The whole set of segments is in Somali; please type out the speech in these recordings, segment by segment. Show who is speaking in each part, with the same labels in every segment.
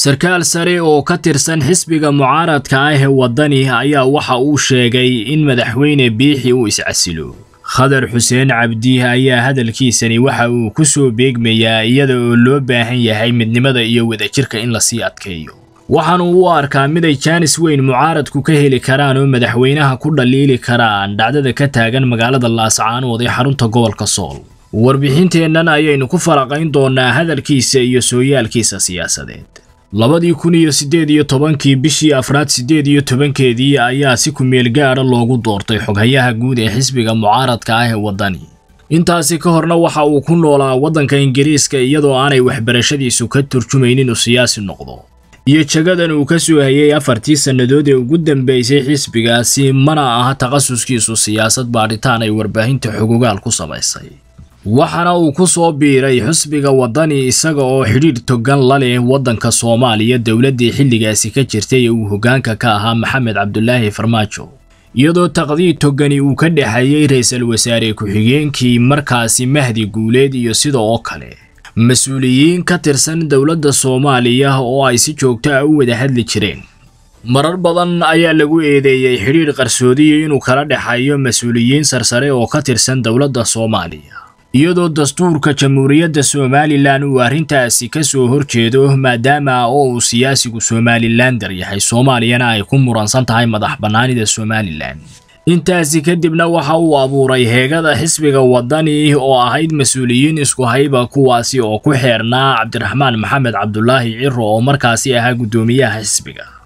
Speaker 1: sarkaal sare oo ka tirsan xisbiga mucaaradka ah ee waddani ayaa waxa uu sheegay in madaxweyne biixi uu iscasilo khadar xuseen cabdi ayaa hadalkiisani waxa uu ku soo beegmayaa iyada oo loo baahan yahay midnimada iyo wadajirka in lasii adkeeyo waxaanu u arkaa miday jaanis weyn mucaaradku ka heli karaan oo madaxweynaha ku dhaliili karaan dhacdada ka taagan magaalada laascaanood ee xarunta gobolka sool warbixinteennan ayaynu ku faraqayn doonaa hadalkiisa iyo sooyaalkiisa siyaasadeed labadii kun iyo siddeed iyo tobankii bishii afraad siddeed iyo tobankeedii ayaa si kumeel gaara loogu doortay xoghayaha guud ee xisbiga mucaaradka ah ee waddani intaasi ka horna waxa uu ku noolaa waddanka ingiriiska iyadoo aanay waxbarashadiisu ka turjumaynin u siyaasi noqdo iyo jegadan uu ka soo hayay afartii sannadood ee ugu dambaysay xisbigaasi mana aha takhasuskiisu siyaasad baadhitaan ay warbaahinta xogogaal ku samaysay waxaana uu ku soo biiray xusbiga waddani isaga oo xidhiidh togan la leh waddanka soomaaliya dowladdii xilligaasi ka jirtay ee uu hoggaanka ka ahaa maxamed cabdulaahi farmaajo iyadoo taqdiid togani uu ka dhexeeyey ra-isul wasaare ku-xigeenkii markaasi mahdi guuleed iyo sida oo kale mas-uuliyiin ka tirsan dowladda soomaaliya oo ay si joogto ah u wada hadli jireen marar badan ayaa lagu eedeeyey xidhiidh qarsoodiyo inuu kala dhexeeyo mas-uuliyiin sarsare oo ka tirsan dowladda soomaaliya iyadoo dastuurka jamhuuriyadda somalilan uu arrintaasi ka soo horjeedo maadaama oo uu siyaasigu somalilan daryahay soomaaliyana ay ku muransan tahay madax bannaanida somalilan intaasi kadibna waxa uu abuuray heegada xisbiga wadani oo ahayd mas-uuliyiin isku hayba kuwaasi oo ku xeernaa cabdiraxmaan maxamed cabdulaahi ciro oo markaasi ahaa guddoomiyaha xisbiga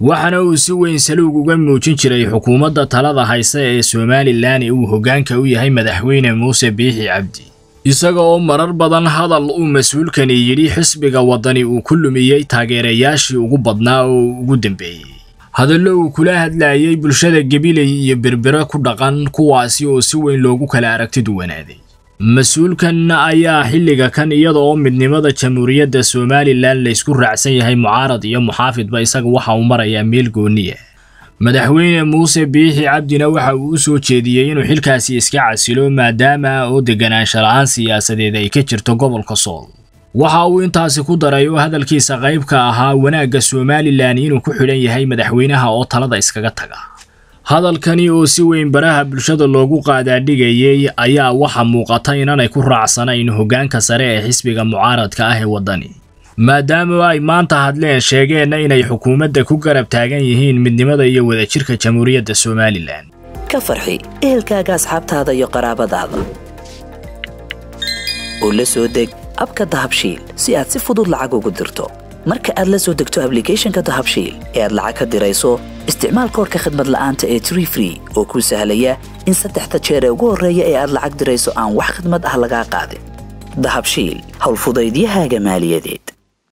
Speaker 1: waxaana uu si weyn saluug uga muujin jiray xukuumadda talada haysa ee somalilan ee uu hoggaanka u yahay madaxweyne muuse biixi cabdi isaga oo marar badan hadal uu mas-uulkani yidhi xisbiga waddani uu ku lumiyey taageerayaashii ugu badnaa oo uu ugu dambeeyey hadallo uu kula hadlaayay bulshada gabiley iyo birbiro ku dhaqan kuwaasi oo si weyn loogu kala aragti duwanaaday mas uulkanna ayaa xilliga kan iyada oo midnimada jamhuuriyadda somalilan laysku raacsan yahay mucaarad iyo muxaafidba isaga waxa uu marayaa meel gooniya eh. madaxweyne muuse biixi cabdina waxa uu u soo jeediyey inuu xilkaasi iska casilo maadaama oo deganaansha la'aan siyaasadeed ay ka jirto gobolka sool waxa uu intaasi ku daray oo hadalkiisa qaybka ahaa wanaagga somalilan inuu ku xidhan yahay madaxweynaha oo talada iskaga taga hadalkani oo si weyn baraha bulshada loogu qaadaadhigayay ayaa waxa muuqata inaanay ku raacsanayn hoggaanka sare ee xisbiga mucaaradka ah ee waddani maadaama ay maanta hadleen sheegeenna inay xukuumadda ku garab taagan yihiin midnimada iyo wadajirka jamhuuriyadda
Speaker 2: somalilan ka farxi ehelkaaga asxaabtaada iyo qaraabadaada oo la soo deg abka dahabshiil si aad si fudud lacag ugu dirto marka aad la soo degto ablicathonka dahabshiil ee aad lacag ka dirayso isticmaal koorka khadmad la'aanta ee trifree oo kuu sahlaya in saddexda jeer ee ugu horreeya ee aad lacag dirayso aan wax khidmad ah lagaa qaadin dahabshiil howlfudaydiyahaaga maaliyadeed